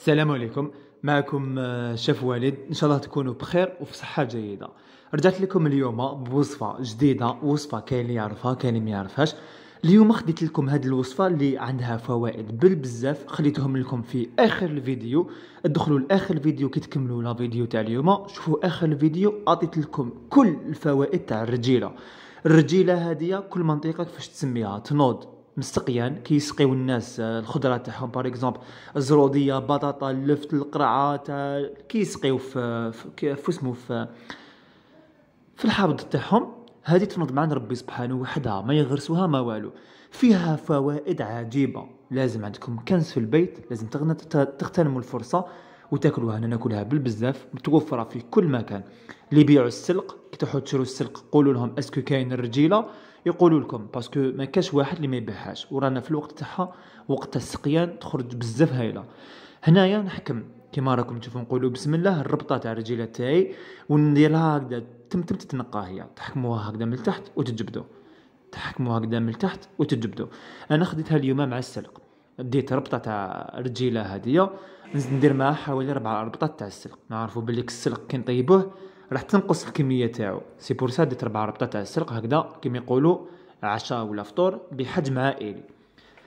السلام عليكم معكم آه، شاف والد ان شاء الله تكونوا بخير وفي صحه جيده رجعت لكم اليوم بوصفه جديده وصفه كاين اللي يعرفها كاين اللي ما يعرفهاش اليوم خديت لكم هذه الوصفه اللي عندها فوائد بالبزاف خليتهم لكم في اخر الفيديو ادخلوا لاخر الفيديو كي تكملوا لا فيديو تاع اليوم شوفوا اخر الفيديو عطيت لكم كل الفوائد تاع الرجيله الرجيله هذه كل منطقه كيفاش تسميها تنوض السقيان كيسقيو الناس آه، الخضره تاعهم باغ اكزومبل الزروديه بطاطا اللفت القرعه تاع كيسقيو في في اسمه في في الحابض تاعهم هذه تنوض معنا ربي سبحانه وحدها ما يغرسوها ما والو فيها فوائد عجيبه لازم عندكم كنز في البيت لازم تغتنموا الفرصه وتاكلوها انا ناكلها بالبزاف متوفره في كل مكان اللي يبيعوا السلق كي تحطوا تشروا السلق قولوا لهم اسكو كاين الرجيله يقولوا لكم باسكو ما كاش واحد اللي ما يبيعهاش ورانا في الوقت تاعها وقت السقيان تخرج بزاف هايله هنايا نحكم كما راكم تشوفوا نقولوا بسم الله الربطه تاع الرجيله تاعي ونديرها هكذا تم تم تتنقى هي تحكموها هكذا من التحت وتجبدوا تحكموها هكذا من التحت وتجبدوا انا خديتها اليوم مع السلق ديت ربطه تاع الرجيله هذه ندير معها حوالي ربعة ربطات تاع السلق نعرفوا بلي السلق كي نطيبوه راح تنقص الكميه تاعو سي بور سا ديت ربع ربطه تاع السلق هكذا كيما يقولوا عشاء ولا فطور بحجم عائلي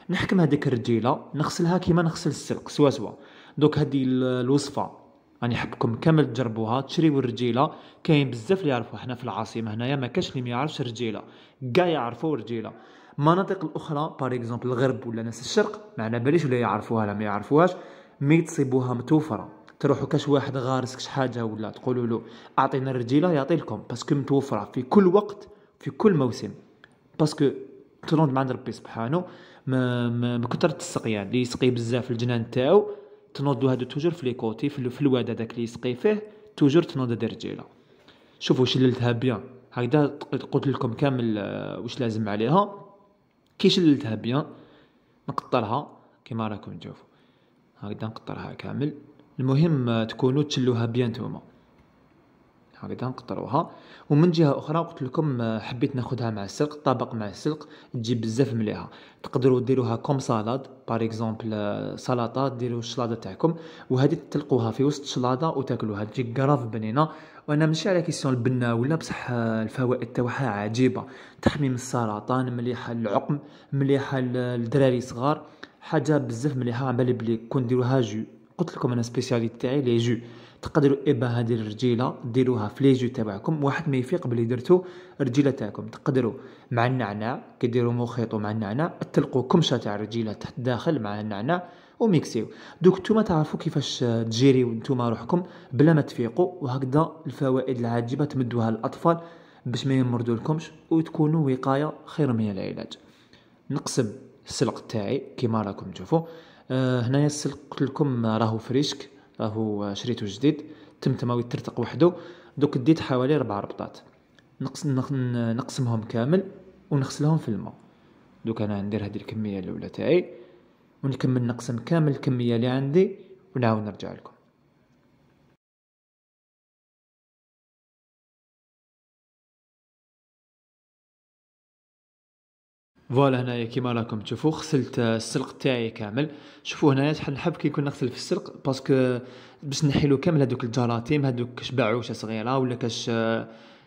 نحكم هذيك الرجيله نغسلها كيما نغسل السلق سوا سوا دوك هذه الوصفه راني حبكم كامل تجربوها تشريو الرجيله كاين بزاف اللي يعرفوا حنا في العاصمه هنايا ما كاش اللي ما يعرفش الرجيله كاع يعرفوا الرجيله مناطق الاخرى باغ اكزومبل الغرب ولا ناس الشرق معنا باليش ولا يعرفوها لا ما يعرفوهاش مي تصيبوها متوفره تروحوا كاش واحد غارس كاش حاجه ولا تقولوا له اعطينا الرجيله يعطي لكم باسكو متوفره في كل وقت في كل موسم باسكو تنوض مع عند ربي سبحانه ما ما, ما كثرت السقيان اللي يسقي بزاف الجنان تاعو تنوض هادو توجور في لي كوتي في الواد هذاك اللي يسقي فيه توجور تنوض هاد الرجيله شوفوا شللتها بيان هكذا قلت لكم كامل آه، واش لازم عليها كي شللتها بيان نقطرها كيما راكم تشوفوا هكذا نقطرها كامل المهم تكونوا تشلوها بيان نتوما هكذا نقطروها ومن جهه اخرى قلت لكم حبيت ناخذها مع السلق طبق مع السلق تجي بزاف مليحه تقدروا ديروها كوم سالاد بار اكزومبل سلطه ديروا الشلاضه تاعكم وهذه تطلقوها في وسط الشلاضه وتاكلوها تجي كراف بنينه وانا ماشي على كيسيون البنه ولا بصح الفوائد تاعها عجيبه تحمي من السرطان مليحه للعقم مليحه للدراري صغار حاجه بزاف مليحه على بالي بلي كون ديروها جو قلت لكم انا سبيسياليتي تاعي لي جو تقدروا ابا هذه الرجيله ديروها في لي جو تاعكم واحد ما يفيق بلي درتو الرجيله تاعكم تقدروا مع النعناع كي ديروا مخيط مع النعناع تلقوا كمشه تاع الرجيله تحت داخل مع النعناع وميكسيو دوك نتوما تعرفوا كيفاش تجيريو نتوما روحكم بلا ما تفيقوا وهكذا الفوائد العجيبه تمدوها للاطفال باش ما لكمش وتكونوا وقايه خير من العلاج نقسم السلق تاعي كيما راكم تشوفوا آه، هنايا قلت لكم راهو فريشك راهو شريته جديد تم تماوي ترتق وحده دوك ديت حوالي ربع ربطات نقص نقسمهم كامل ونغسلهم في الماء دوك انا ندير هذه الكميه الاولى تاعي ونكمل نقسم كامل الكميه اللي عندي ونعاود نرجع لكم فوالا هنايا كيما راكم تشوفوا غسلت السلق تاعي كامل شوفوا هنايا شحال نحب كي يكون نغسل في السلق باسكو باش نحيلو كامل هذوك الجراثيم هذوك كاش بعوشه صغيره ولا كاش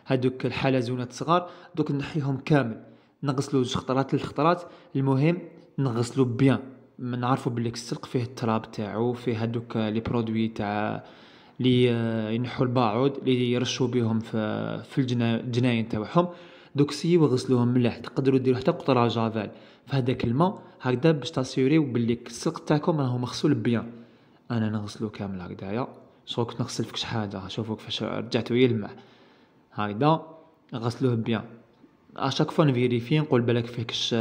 هذوك الحلزونات صغار دوك نحيهم كامل نغسلو جوج خطرات للخطرات خطرات المهم نغسلو بيان نعرفوا بلي السلق فيه التراب تاعو فيه هذوك لي برودوي تاع لي آه، ينحوا الباعود لي يرشوا بهم في في الجناين تاعهم دوك سيي وغسلوهم مليح تقدروا ديروا حتى قطره جافال فهداك الماء هكذا باش تاسيوريو باللي السلق تاعكم راهو مغسول بيان انا نغسلو كامل هكذايا شغل كنت نغسل فيك شحال شوفوا كيفاش رجعتو يلمع هكذا غسلوه بيان اشاك فوا نفيريفي نقول بالك فيه كش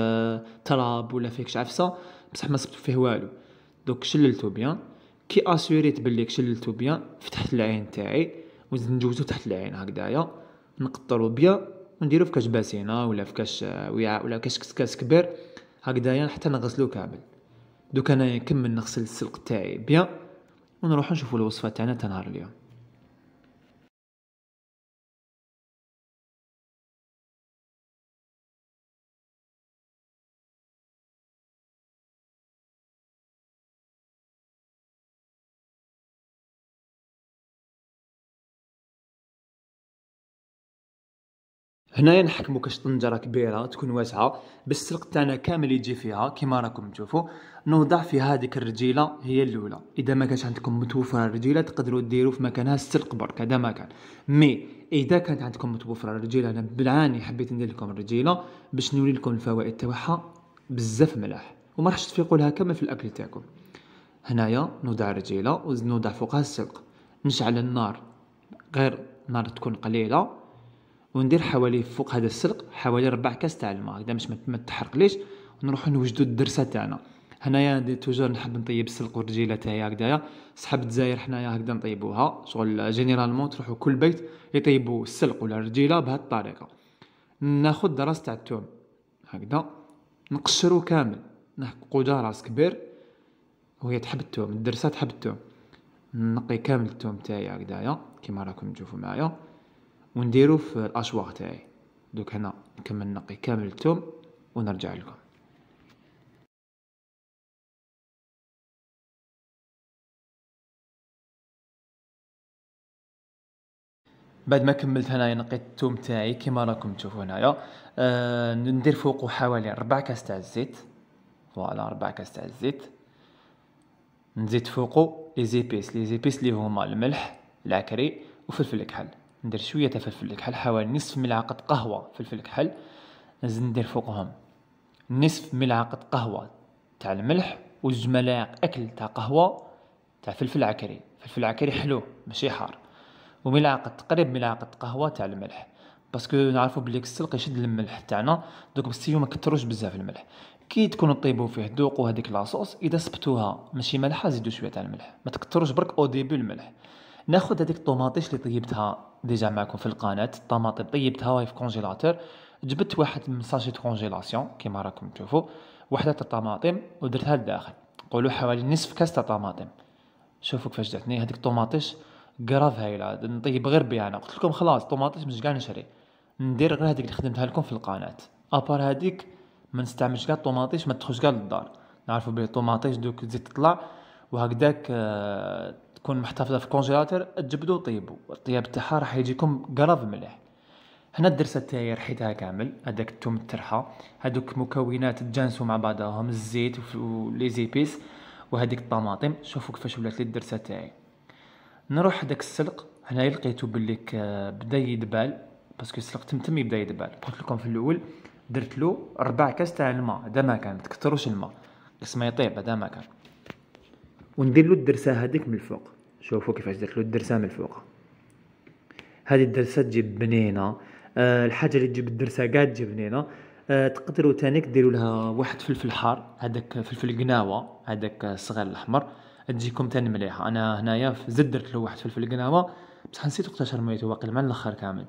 تراب ولا فيه كش عفسه بصح ما صبتو فيه والو دوك شللتو بيان كي اسوريت بلي شللتو بيان فتحت العين تاعي وزيد نجوزو تحت العين هكذايا نقطرو بيان ونديرو في كاش باسينه ولا في كاش وعاء ولا كاش كاس كبير هكدايا حتى نغسلو كامل دوك انا نكمل نغسل السلق تاعي بيان ونروحو نشوفو الوصفه تاعنا تاع نهار اليوم هنايا نحكمو كاش طنجره كبيره تكون واسعه باش السلق تاعنا كامل يجي فيها كيما راكم تشوفوا نوضع في هذيك الرجيله هي الاولى اذا ما كانش عندكم متوفره الرجيله تقدروا ديروا في مكانها السلق برك هذا ما كان مي اذا كانت عندكم متوفره الرجيله انا بالعاني حبيت ندير لكم الرجيله باش نوري لكم الفوائد تاعها بزاف ملاح وما راحش تفيقوا لها كما في الاكل تاعكم هنايا نوضع الرجيله ونوضع فوقها السلق نشعل النار غير نار تكون قليله وندير حوالي فوق هذا السلق حوالي ربع كاس تاع الماء هكذا باش ما تحرقليش ونروحو نوجدو الدرسه تاعنا هنايا توجور نحب نطيب السلق والرجيله تاعي هكذايا صحاب الجزائر حنايا هكذا نطيبوها شغل جينيرالمون تروحو كل بيت يطيبو السلق ولا الرجيله بهاد الطريقه ناخذ دراس تاع التوم هكذا نقشرو كامل نحكو راس كبير وهي تحب التوم الدرسه تحب التوم نقي كامل التوم تاعي هكذايا كيما راكم تشوفوا معايا ونديرو في الاشواغ تاعي دوك هنا نكمل نقي كامل الثوم ونرجع لكم بعد ما كملت هنايا نقيت الثوم تاعي كيما راكم تشوفوا هنايا آه ندير فوقه حوالي ربع كاس تاع الزيت فوالا ربع كاس تاع الزيت نزيد فوقه لي زيبيس لي زيبيس اللي هما الملح العكري وفلفل الكحل ندير شويه تاع فلفل الكحل حوالي نصف ملعقه قهوه فلفل الكحل لازم ندير فوقهم نصف ملعقه قهوه تاع الملح وجوج ملاعق اكل تاع قهوه تاع فلفل عكري فلفل عكري حلو ماشي حار وملعقه تقريب ملعقه قهوه تاع الملح باسكو نعرفوا بلي السلق يشد الملح تاعنا دوك بالسيو ما كتروش بزاف الملح كي تكونوا طيبوا فيه ذوقوا هذيك لاصوص اذا سبتوها ماشي مالحه زيدوا شويه تاع الملح ما تكتروش برك او ديبي الملح ناخذ هذيك الطوماطيش اللي طيبتها ديجا معكم في القناه الطماطم طيبتها في كونجيلاتور جبت واحد من ساشي كونجيلاسيون كيما راكم تشوفوا وحده الطماطم ودرتها لداخل قولوا حوالي نصف كاس تاع طماطم شوفوا كيفاش جاتني هذيك الطوماطيش قراف هايله نطيب غير بها انا قلت لكم خلاص الطوماطيش مش كاع نشري ندير غير هذيك اللي خدمتها لكم في القناه ابار هذيك ما نستعملش كاع الطوماطيش ما تخرجش كاع للدار نعرفوا بلي الطوماطيش دوك تزيد تطلع وهكذاك آه، تكون محتفظه في الكونجيلاتر تجبدو طيبو الطياب تاعها راح يجيكم قرض مليح هنا الدرس تاعي رحيتها كامل هذاك التوم الترحه هذوك مكونات تجانسوا مع بعضهم الزيت ولي زيبيس وهذيك الطماطم شوفوا كيفاش ولات لي الدرسه تاعي نروح داك السلق هنا لقيتو بلي بدا يدبال باسكو السلق تم تم يبدا يدبال قلت لكم في الاول درت له ربع كاس تاع الماء هذا ما كان متكتروش الماء قسما يطيب هذا ما كان وندير له الدرسه هذيك من الفوق شوفوا كيفاش درت له الدرسه من فوق هذه الدرسه تجيب بنينه أه الحاجه اللي تجيب الدرسه كاع تجيب بنينه أه تقدروا تانيك ديروا لها واحد فلفل حار هذاك فلفل قناوه هذاك الصغير الاحمر تجيكم تاني مليحه انا هنايا زدت درت له واحد فلفل قناوه بصح نسيت وقتاش رميته واقيلا مع الاخر كامل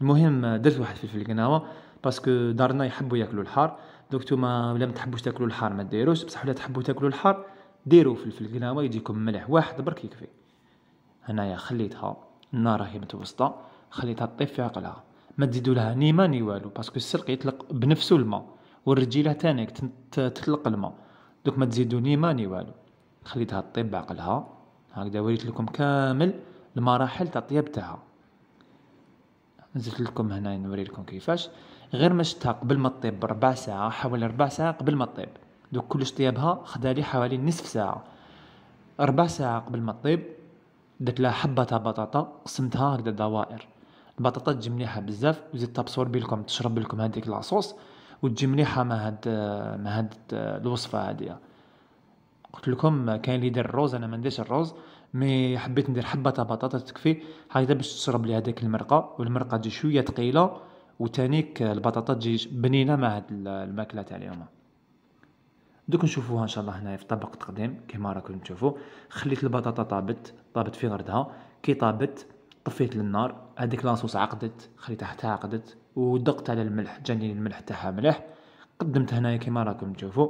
المهم آه، درت واحد فلفل قناوه باسكو دارنا يحبوا ياكلوا الحار دوك نتوما ولا ما تحبوش تاكلوا الحار ما ديروش بصح ولا تحبوا تاكلوا الحار ديروا فلفل قناوه يجيكم مليح واحد برك يكفي هنايا خليتها النار راهي متوسطه خليتها طيب في عقلها ما تزيدو لها ما ني والو باسكو السلق يطلق بنفسه الماء والرجيله تانيك تطلق الماء دوك ما ني ما ني والو خليتها طيب بعقلها هكذا وريت لكم كامل المراحل تاع الطياب تاعها نزلت لكم هنا نوري لكم كيفاش غير ما شتها قبل ما تطيب بربع ساعه حوالي ربع ساعه قبل ما تطيب دوك كلش طيابها خدالي حوالي نصف ساعه ربع ساعه قبل ما تطيب درت لها حبه تاع بطاطا قسمتها هكذا دوائر البطاطا تجي مليحه بزاف وزيد تبصور لكم تشرب لكم هذيك لاصوص وتجي مليحه مع هاد مع هاد الوصفه هاديه قلت لكم كاين اللي يدير الروز انا ما نديرش الروز مي حبيت ندير حبه تاع بطاطا تكفي هكذا باش تشرب لي هذاك المرقه والمرقه تجي شويه ثقيله وتانيك البطاطا تجي بنينه مع هاد الماكله تاع اليوم دوك نشوفوها ان شاء الله هنايا في طبق تقديم كما راكم تشوفوا خليت البطاطا طابت طابت في غردها كي طابت طفيت للنار هذيك لاصوص عقدت خليتها حتى عقدت ودقت على الملح جاني الملح تاعها مليح قدمت هنايا كما راكم تشوفوا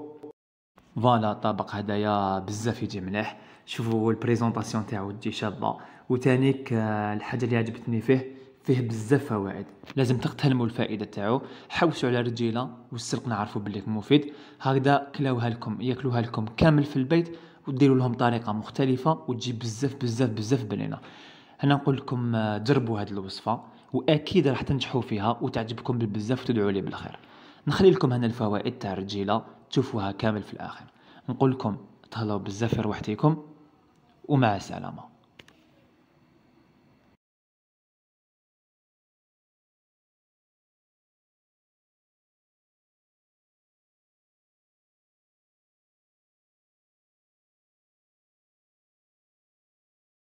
فوالا طبق هدايا بزاف يجي مليح شوفوا البريزونطاسيون تاعو تجي شابه وتانيك آه، الحاجه اللي عجبتني فيه فيه بزاف فوائد لازم تقتلموا الفائده تاعو حوسوا على رجيله والسلق نعرفوا بلي مفيد هكذا كلاوها لكم ياكلوها لكم كامل في البيت وديروا لهم طريقه مختلفه وتجيب بزاف بزاف بزاف بنينه هنا نقول لكم آه، جربوا هذه الوصفه واكيد راح تنجحوا فيها وتعجبكم بزاف وتدعوا لي بالخير نخلي لكم هنا الفوائد تاع الرجيله تشوفوها كامل في الاخر نقول لكم تهلاو بزاف في روحتيكم ومع السلامه